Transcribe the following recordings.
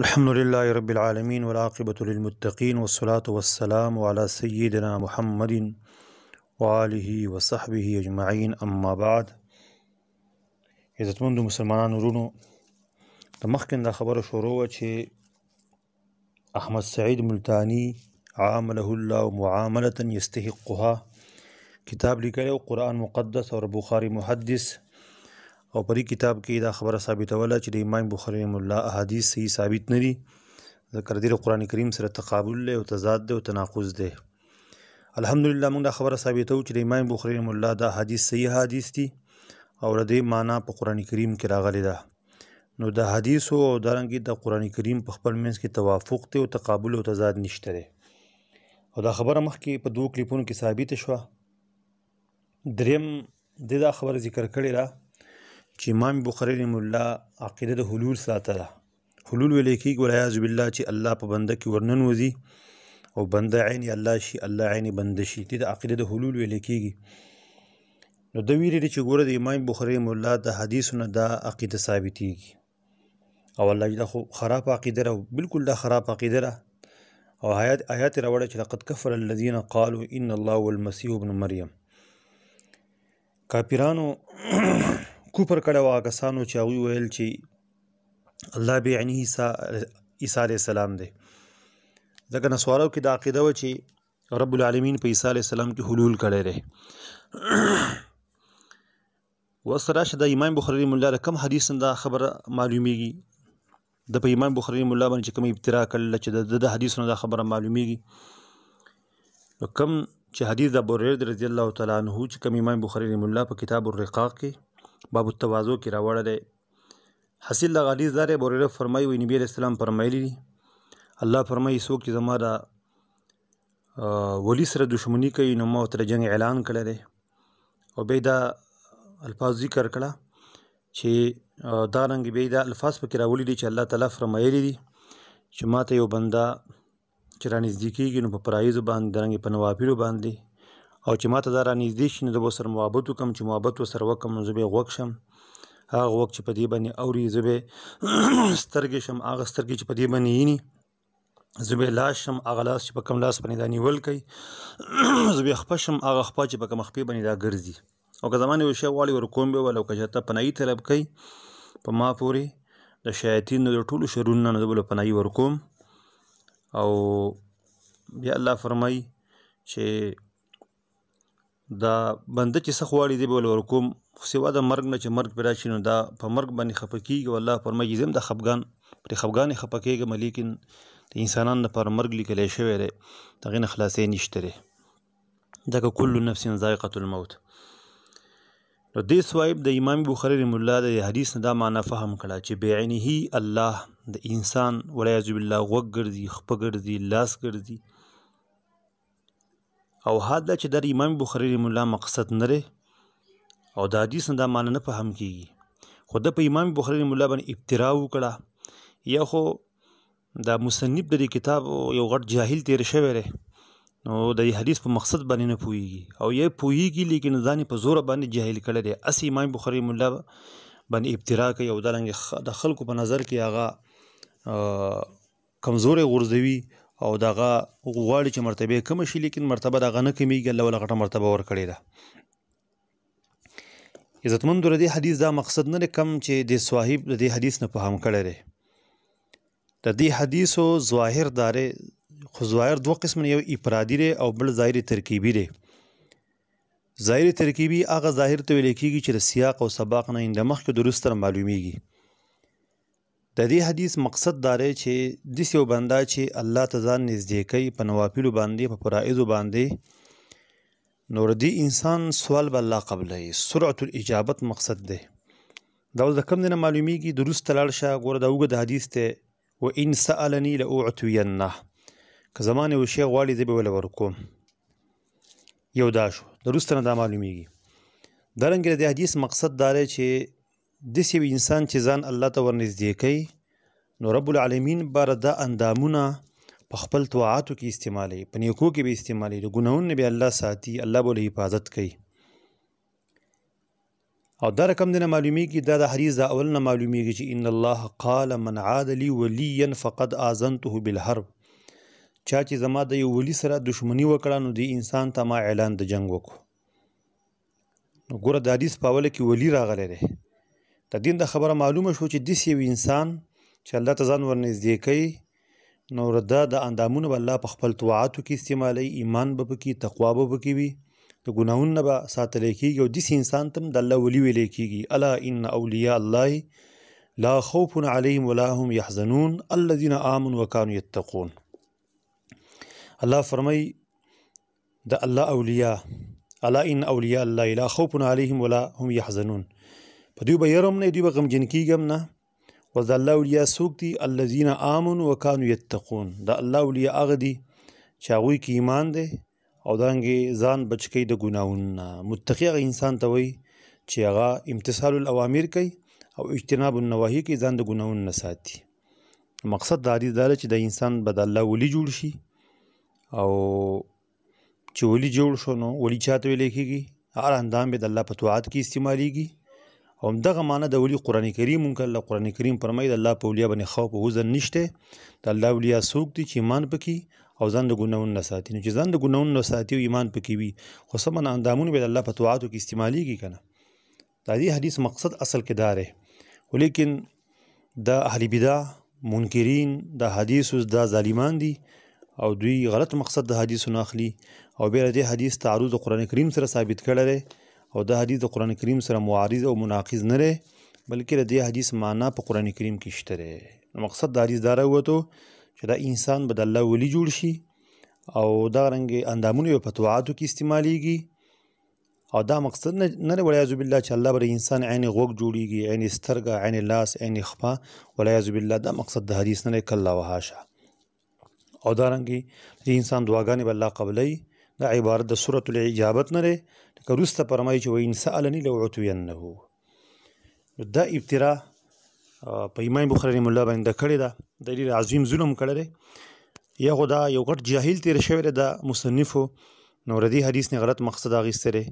الحمد لله رب العالمين والعاقبة للمتقين والصلاة والسلام على سيدنا محمد وآله وصحبه أجمعين أما بعد إذا مسلمانانو ورونو د تمخكن دا خبر شروع چه احمد سعيد ملتاني عامله الله معاملة يستحقها كتاب لكاله قرآن مقدس وربو خاري محدث او پری کتاب کې دا خبره ثابتوله چې د امام بخاری رحم الله احادیث صحیح ثابت ندي ذکر دی قرآن کریم سره تقابل له او تضاد ده او تناقض ده الحمدلله موږ دا خبره ثابتو چې د امام بخاری رحم الله دا حدیث صحیح حدیث دي او ردې معنا په قرآن کریم کې راغلي ده نو د حدیثو او دارنګي د قران کریم په خپل منځ کې توافق ته او تقابل او تضاد نشته لري او دا خبره مخکې په دوه کلیپونو کې ثابت شوه دریم د دا خبره ذکر کړې را چې امام بخاری رحم الله عقیده د حلول ساتله حلول ویل کېږي والعیاذ بالله چې الله په بنده کې ورننوځي او بنده عین الله شي الله عین بنده شي دې د عقیده د حلول ویل کېږي نو د ویری چې ګوره د امام بخاری رحم الله د حدیثونو دا عقیده ثابتېږي او الله دا خو خراب عقیده را بالکل دا خراب عقیده را او آیات آیات راوړه چې لقد کفر الذين قالوا ان الله والمسيح ابن مريم کافرانو کوپر کړه وا کسانو چې هغه ویل چې الله به یعنی عیسی عیسی علی السلام دی ځکه نسوارو کې دا عقیده و چې رب العالمین په عیسی علی السلام کې حلول کړي لري وسره شد امام بخاری مولا رقم حدیث دا خبره معلومیږي د په امام بخاری مولا باندې کوم ابترا کړل چې د حدیثونو دا خبره معلومیږي کوم چې حدیث د ابو هريره رضی الله تعالی عنہ چې کوم امام بخاری مولا په کتاب الرقاق کې باب التواضع کې راوړی دی حاصل د حدیث دار ابو هريره فرمایي وي نبی علیہ السلام فرمایلی الله فرمایي څوک چې زما دا ولی سره دښمنی کوي نو ما تر جنگ اعلان کړی دی او بیا دا الفاظ ذکر کړه چې دا رنګ بیا دا الفاظ پکې راولي دي چې الله تعالی فرمایلی دي چې ماته یو بنده چې رانږدې کېږي نو په پرایزو باندې درنګې په نوافلو باندې او چې ماته دا را نږدې شي نو زه به سره محبت وکړم چې محبت ورسره وکړم نو زه به غوږ شم هغه وخت چې په دې باندې اوري زه به سترګې شم هغه سترګې چې په دې باندې یینی زه به لاس شم هغه لاس چې په کم لاس باندې دا نیول کوي زه به خپه شم هغه خپه چې په کم خپې باندې دا ګرځي او که زمانه یو شی واړي ورکوم به ولو که چېرته پنایي طلب کوي په ما پورې د شیاطینو د ټولو شرونو نه زه به پنایي ورکوم او بیا الله فرمایي چې دا بنده چې څه غواړي دی به ول ورکوم خو سوا د مرګ نه چې مرګ پرې راشي نو دا په مرګ باندې خفه کېږي او الله فرمایي زه هم د خفګان پرې خفګانې خفه کېږم لیکن د انسانانو لپاره مرګ لیکلی شوی دی د هغې نه خلاصې نشته دی ځکه کل نفس ذائقة الموت نو دې سوایب د امام بخاري رحم الله د حدیث نه دا معنا فهم کړه چې بعینه الله د انسان والعیاذ بالله غوږ ګرځي خپه ګرځي لاس ګرځي او حد چې در امام بخاری رحم الله مقصد نه لري او د حدیث نه دا معنی نه فهم کیږي خو د په امام بخاری رحم الله باندې ابترا وکړه یا خو دا مصنف د کتاب یو غټ جاهل تیر شوی دی نو د حدیث په مقصد باندې نه پوهیږي او یې پوهیږي لیکن ځان په زور باندې جاهل کړي دی اس امام بخاری مولا باندې ابترا کوي او دلنګ د خلکو په نظر کې هغه کمزورې غورځوي او دغه غواړي چې مرتبه کم شي لیکن مرتبه دغه نه کمیږي الله ولا غټه مرتبه ورکړي ده عزتمن در دې حدیث دا مقصد نه کم چې د صاحب د دې حدیث نه پهم کړی دی د دې حدیث او ظاهر دارې خو ظاهر دوه قسم یو افرادي دی او بل ظاهري ترکیبي دی ظاهري ترکیبي هغه ظاهر ته ویل کیږي چې د سیاق او سباق نه اند مخکې درست معلومیږي د دې حدیث مقصد داره چې د یو بندا چې الله ته ځان نږدې کوي په نوافلو باندې په فرایضو باندې نور دی انسان سوال به الله قبلې سرعه الاجابت مقصد دی دا د کم نه معلومیږي درست تلل شه ګوره دا وګ د حدیث ته و ان سالنی لاعتینه که زمانه یو شی غواړي زه به ول ورکوم یو دا شو درست نه دا معلومیږي درنګ د حدیث مقصد داره چې داسې یو انسان چې ځان الله ته ورنږدې کوي نو رب العالمین باره دا اندامونه په خپل طاعاتو کې استعمالوي په نیکو کې به استعمالوي د ګناهونو به الله ساتي الله به حفاظت کوي او دا رقم دنه معلومیږي دا د حریز د اول نه معلومیږي چې ان الله قال من عاد لي وليا فقد آذنته بالحرب چا چې زما د یو ولی سره دښمنی وکړه نو د انسان ته ما اعلان د جنگ وکړو نو ګوره د حدیث په اوله کې ولی راغلی دی د دین د خبره معلومه شو چې دسی یو انسان چې الله ته ځان ورنږدې کوي نو ردا د اندامونو به الله په خپل طاعتو کې استعمالي ایمان به پکې تقوا به پکې وي د ګناهونو نه به ساتل کېږي او دسی انسان تم د الله ولی ویل کېږي الا ان اولیاء الله لا خوف عليهم ولا هم يحزنون الذين امنوا وكانوا يتقون الله فرمای د الله اولیاء الا ان اولیاء الله لا خوف عليهم ولا هم يحزنون په دوی به يرم نه دوی به غمجن کیږم نه وز الله اولیا سوک دي الذين امنوا وكانوا يتقون دا الله اولیا هغه دي چې هغه کې ایمان دي او دانګي ځان بچکی د ګناونه متقی هغه انسان ته وي چې هغه امتثال الاوامر کوي او اجتناب النواهی کوي ځان د ګناونه نه ساتي مقصد دا دی چې د انسان بد الله ولی جوړ شي او چې ولی جوړ شونه ولی چاته ویل کېږي هر اندام به د الله په توعات کې استعماليږي هم دغه معنی د ولی قران کریم مونږه الله قران کریم فرمایي د الله په اولیا باندې خوف او وزن نشته د الله اولیا سوق دي چې ایمان پکې او ځان د ګناون نه ساتي نو چې ځان د ګناون نه ساتي او ایمان پکې وي خو سمن اندامونه به د الله په توعاتو کې استعماليږي کنه دا دې حدیث مقصد اصل کې دار دی ولیکن د اهل بدع منکرین د حدیث د ظالمان دي او دوی غلط مقصد د حدیثو نه اخلي او به دې حدیث تعرض قران کریم سره ثابت کړل او دا حدیث د قران کریم سره معارض او مناقض نه لري بلکې د دې حدیث معنا په قران کریم کې شته لري مقصد د حدیث دار وته چې دا انسان بد الله ولی جوړ شي او دا رنګ اندامونه په توعاتو کې استعماليږي او دا مقصد نه نه ولیا ذوب الله چې الله بر انسان عین غوګ جوړيږي عین سترګه عین لاس عین خپا ولیا ذوب الله دا مقصد د حدیث نه کلا وهاشه او دا رنګ انسان دعاګانې بل الله قبلای دا عبارت د سورۃ الاجابت نه لري که روسته فرمایي چې وین سالنی لو عتوینه دا ابترا په امام بخاری رحم الله باندې کړی دا د ډیر عظیم ظلم کړی دی یا خدا یو غټ جاهل تیر شوی دی د مصنفو نو ردی حدیث نه غلط مقصد اغیستره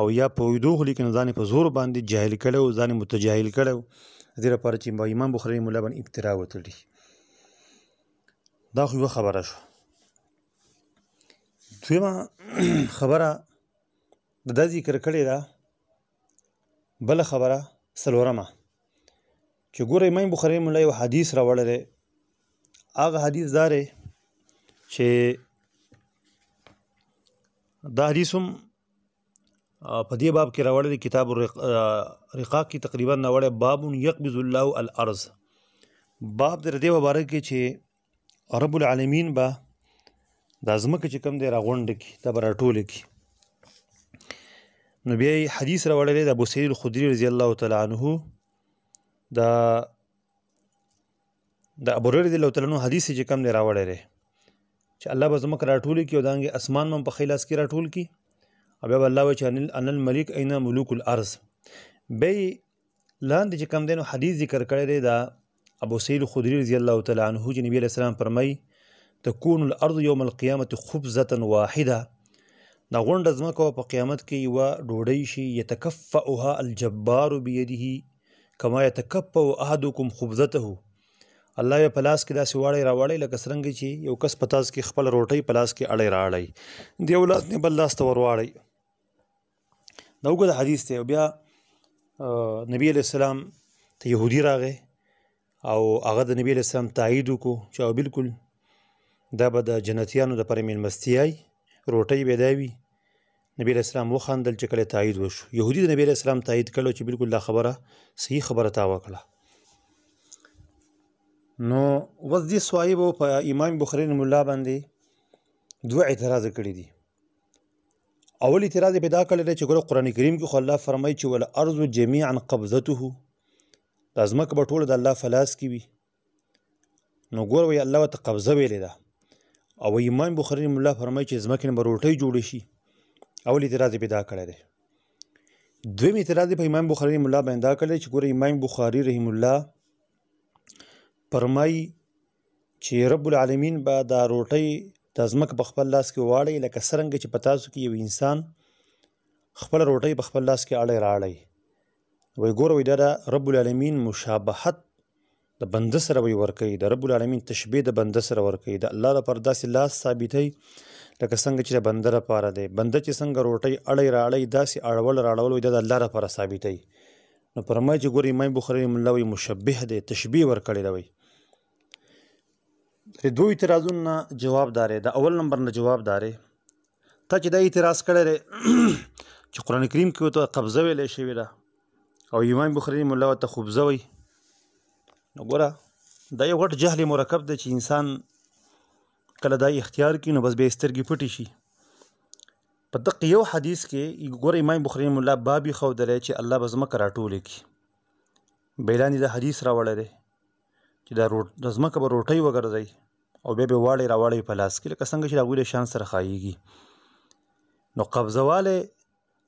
او یا په ویدو خلی کې ځان په زور باندې جاهل کړو ځان متجاهل کړو ذیره پر چې امام بخاری رحم الله باندې ابترا وتړي دا خو خبره شو دویمه خبره د دا ذکر کړې ده بل خبره سلورمه چې ګوره امام بخاری مولا یو حدیث راوړل هغه حدیث داره چې دا حدیث هم په دې باب کې راوړل کتاب رقاق کې تقریبا راوړل باب یقبض الله الارض باب در دې مبارک کې چې رب العالمین با د ازمکه چې کم دی راغونډ کی تبر ټوله کی نو بیا حدیث راوړل د ابو سعید الخدری رضی الله تعالی عنہ دا د ابو هرره رضی الله تعالی عنہ حدیث چې کم نه راوړل چې الله به زمک راټول کی او دانګه اسمان مم په خیلاس کې راټول کی او بیا الله وچ ان ان الملک اینا ملوک الارض به لاندې چې کم دینو حدیث ذکر کړی دی دا ابو سعید الخدری رضی الله تعالی عنہ چې نبی علیہ السلام فرمای تكون الارض يوم القيامه خبزه واحده دا غونډه ځمکه په قیامت کې یوه ډوډۍ شي یتکفؤها الجبار بیده کما یتکفؤ احدکم خبزته الله یې په لاس کې داسې واړی راوړی لکه څرنګه چې یو کس په تاس کې خپل روټۍ په لاس کې اړی راړی دی ولاد نه بل لاس ته ورواړی دا وګړه حدیث دی بیا نبی علی السلام ته يهودي راغی او هغه د نبی علی السلام تایید وکړو چې او بالکل دا به د جنتیانو د پرې ملمستیای روټۍ به داوي نبی اسلام وخندل چې کله تایید وشو يهودي د نبی اسلام تایید کړو چې بالکل لا خبره صحیح خبره تا وکړه نو وز دي صایب په امام بخاری رحم الله باندې دوه اعتراض کړی دي اول اعتراض پیدا کړل چې ګوره قران کریم کې خو الله فرمایي چې ول ارض جميعا قبضته لازمک به ټول د الله فلاس کی وي نو ګور وی الله ته قبضه ویلې ده او امام بخاری رحم الله فرمایي چې زمکه نه بروټي جوړ شي اول اعتراض پیدا کړی دی دویم اعتراض په امام بخاری رحم الله باندې دا کړی چې ګوره امام بخاری رحم الله پرمای چې رب العالمین به دا روټۍ د ځمکه په خپل لاس کې واړی لکه سرنګ چې په تاسو کې یو انسان خپل روټۍ په خپل لاس کې اړې راړی وای ګوره وای دا, دا رب العالمین مشابهت د بنده سره وی ورکي د رب العالمین تشبيه د بنده سره ورکي د الله لپاره داسې لاس ثابتې لکه څنګه چې بنده لپاره دی بنده چې څنګه روټي اړې راړې داسې اړول راړول د الله لپاره ثابتې نو پرمای چې ګوري امام بخاری ملوي مشبه دی تشبیه ور کړی دی د دوه اعتراضونو جواب دارې د اول نمبر نه جواب دارې ته چې د اعتراض کړی چې قران کریم کې ته قبضه ویلې شوې ده او امام بخاری ملوي ته خبزوي نو ګوره دا یو غټ جهل مرکب دی چې انسان کله دا اختیار کینو بس به سترګې پټې شي په دقه یو حدیث کې ګور امام بخاری مولا بابي خو درې چې الله بزمه کراټول کی بیلانی دا حدیث راوړل چې دا روټ دزمه کبه روټي وګرځي او به به واړې راوړې په لاس کې لکه څنګه چې راغولې شان سره خایيږي نو قبضواله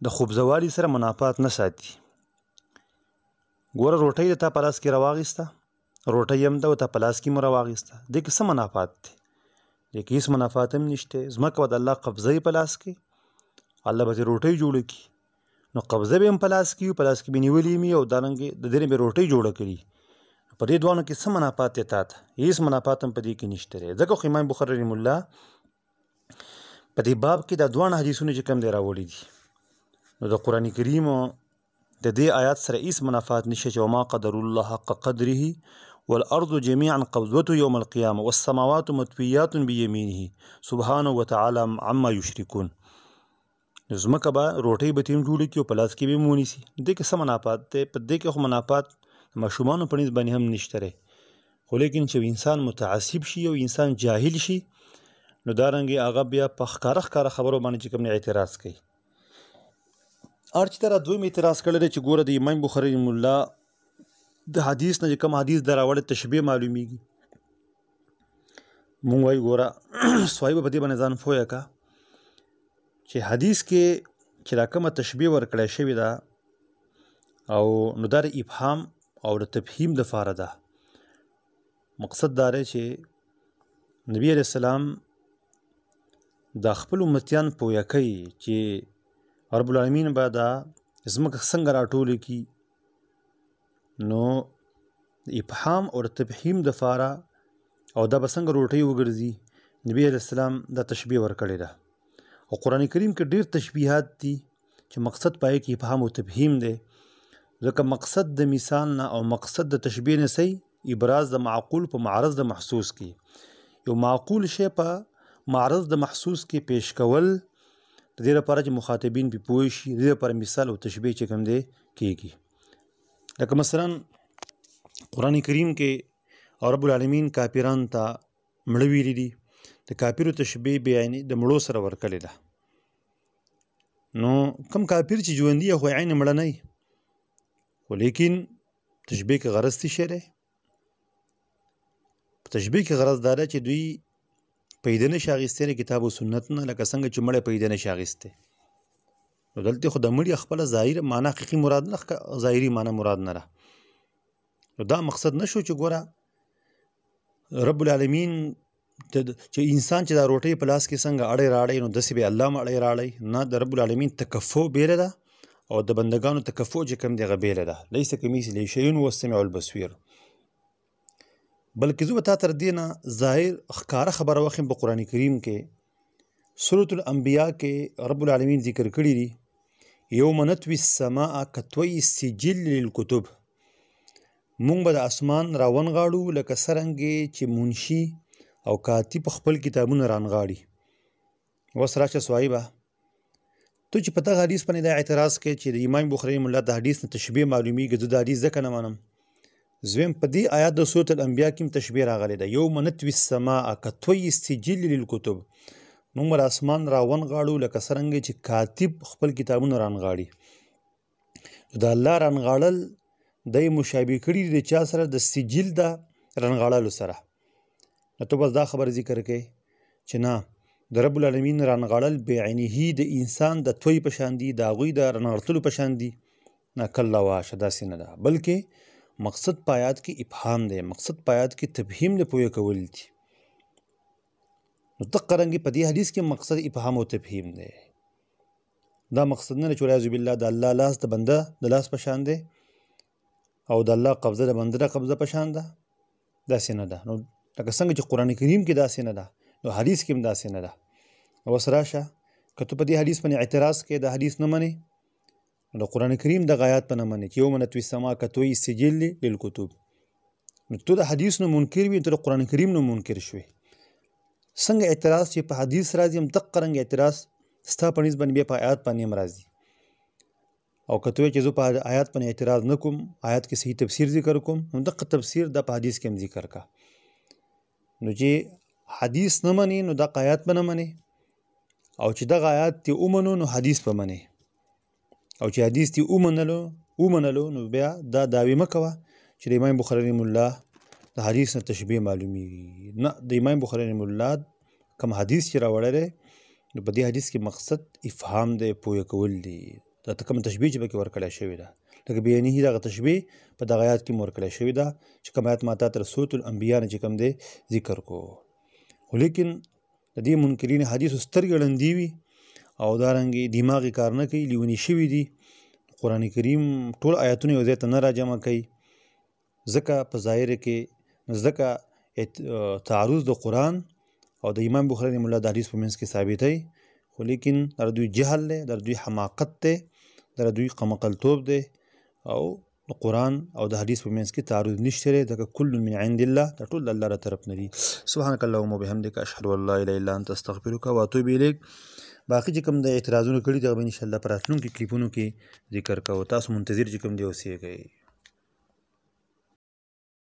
د خوبزوالي سره منافات نه ساتي ګوره روټۍ د تا په لاس کې راواغېسته روټۍ هم ده او تا په لاس کې مو راواغېسته دې کې څه منافات دی لیکن هیڅ منافعات هم نشته ځمکه به د الله قبضه په لاس کې الله به روټۍ جوړه کړي نو قبضه به هم په لاس کې په لاس کې به نیولې مې او دارنګې د دې به روټۍ جوړه کړي په دې دوانو کې څه منافعات تا ته هیڅ منافعات هم په دې کې نشته رې ځکه خو امام بخاري رحم الله په دې باب کې دا دوه حدیثونه چې کم دی راوړي دي نو د قران کریم د دې آیات سره هیڅ منافعات نشته چې ما قدر الله حق قدره والأرض جميعا قبضته يوم القيامة والسماوات مطويات بيمينه سبحانه وتعالى عما يشركون زمکه به روټۍ به تیم جوړې کیو په لاس کې به مونی سي د کې سم منافات ته په دې کې خو منافات مشومان په نسبت باندې هم نشته خو لیکن چې انسان متعصب شي او انسان جاهل شي نو دارنګي هغه بیا په خکارخ کار خبرو باندې چې کوم اعتراض کوي ارچ تر دوی اعتراض کړل چې ګوره د امام بخاری مولا د حدیث نه کوم حدیث دراوړ تشبیه معلومیږي مونږ وای ګوره سوای په دې باندې ځان فویا کا چې حدیث کې چې راکمه تشبیه ورکړې شوې ده او نو در ابهام او د تفهیم د فاره ده مقصد دا دی چې نبی علیہ السلام د خپل امتیان پویا کوي چې رب العالمین به دا زمکه څنګه راټول کی نو ابهام او تبهیم د فاره او دا بسنګ روټي وګرځي نبی اسلام دا تشبیه ورکړی ده او قران کریم کې ډیر تشبیهات دي چې مقصد پای کې ابهام او تبهیم دی ځکه مقصد د مثال نه او مقصد د تشبیه نه سي ابراز د معقول په معرض د محسوس کې یو معقول شی په معرض د محسوس کې پیش کول د دې لپاره چې مخاطبین به پوه شي د دې لپاره مثال او تشبیه چې کوم دی کیږي کی. لکه مثلا قران کریم کې او رب العالمین کافران ته مړ ویلي دي د کافرو تشبیه بیان د مړو سره ورکړل ده نو کم کافر چې ژوندۍ خو عین مړ نه خو لیکن تشبیه کې غرض څه شی دی تشبیه کې غرض دا ده چې دوی پیدنه شاغستې کتاب او سنت نه لکه څنګه چې مړ پیدنه شاغسته نو دلته خو د مړي خپل ظاهر معنی حقيقي مراد نه ظاهري معنی مراد نه نو دا مقصد نشو چې ګوره رب العالمین چې انسان چې دا روټي په لاس کې څنګه اړې راړې نو دسې به الله مړې راړې نه د رب العالمین تکفو بیره ده او د بندگانو تکفو چې کم دی غبیله ده لیس کمیس لی شیون و سمع البصیر بلکې زه تا تر دینه ظاهر خکاره خبره واخم په قران کریم کې سورۃ الانبیاء کې رب العالمین ذکر کړی دی یوم نطوی السماء کتوی سجل للکتب مونږ به د اسمان راونغاړو لکه سرنګې چې منشي او کاتب خپل کتابونه رانغاړي وسراشه سوایبه ته چې پته حدیث باندې د اعتراض کې چې د امام بخاری مولا د حدیث نه تشبیه معلومی کې د حدیث ځکه نه منم زویم په دې آیات د سورۃ الانبیاء کې تشبیه راغلی ده یوم نتوی السماء کتوی سجل للکتب موږ به اسمان راونغاړو لکه څرنګه چې کاتب خپل کتابونه رانغاړي د الله رانغاړل د مشابه کړي د چا سره د سجل د رانغاړلو سره نو ته بس دا خبر ذکر کې چې نه د رب العالمین رانغړل بعینه د انسان د توي پشاندی د غوی د رنغړتلو پشاندی نه کله واشه داسې نه ده بلکې مقصد پایات کې ابهام دی مقصد پایات کې تبهیم نه پوهه کول دي نو تقرنګ په دې حدیث کې مقصد ابهام او تفهیم دی دا مقصد نه چې اعوذ بالله د الله لاس د بنده د لاس په شان دی او د الله قبضه د بنده د قبضه په شان ده داسې نه ده نو لکه څنګه چې قران کریم کې داسې نه ده نو حدیث کې هم داسې نه ده او سره شه کته په دې حدیث باندې اعتراض کې دا حدیث نه مني نو قران کریم د غایات په نه مني چې یو منت وسما کتوي سجل للکتب نو ته د حدیث نه منکر وي ته قران کریم نه منکر شوي څنګه اعتراض چې په حدیث راځي هم دقه رنګ اعتراض ستا په نسبت بیا په آیات باندې هم راځي او کته چې زه په آیات باندې اعتراض نکوم آیات کې صحیح تفسیر ذکر کوم نو دغه تفسیر د حدیث کې هم ذکر کا نو چې حدیث نه مني نو د آیات باندې مني او چې دغه آیات ته اومنو نو حدیث په مني او چې حدیث ته اومنلو اومنلو نو بیا دا داوی مکوه چې د امام بخاری رحم الله د حدیث نه تشبیه معلومیږي نه د امام بخاری رحم الله کوم حدیث چې راوړل نو په دې حدیث کې مقصد افهام دی پوهه کول دی دا کوم تشبیه چې پکې ورکړل شوی ده لکه بیانی هی دغه تشبیه په دغه آیات کې مورکړل شوی ده چې کوم آیات ماته تر سوت الانبیاء نه چې کوم دی ذکر کو ولیکن د دې منکرین حدیث سترګړندې وي او دارنګي دماغي کار نه کوي لیونی شوی دی قران کریم ټول آیاتونه یو ځای ته نه راجمع کوي ځکه په ظاهر کې ځکه تعارض د قران او د امام بخاری رحمه الله د حدیث په منځ کې ثابتې خو لیکن در دوی جهل دی در دوی حماقت دی در دوی قمقلتوب دی او د قران او د حدیث په منځ کې تعارض نشته دی ځکه کل من عند الله دا ټول الله تر طرف نه دی سبحانك اللهم وبحمدك اشهد ان لا اله الا انت استغفرك واتوب الیک باقی چې کوم د اعتراضونو کړي دا به ان شاء الله پراتلونکو کلیپونو کې ذکر کوو تاسو منتظر چې کوم دی اوسئ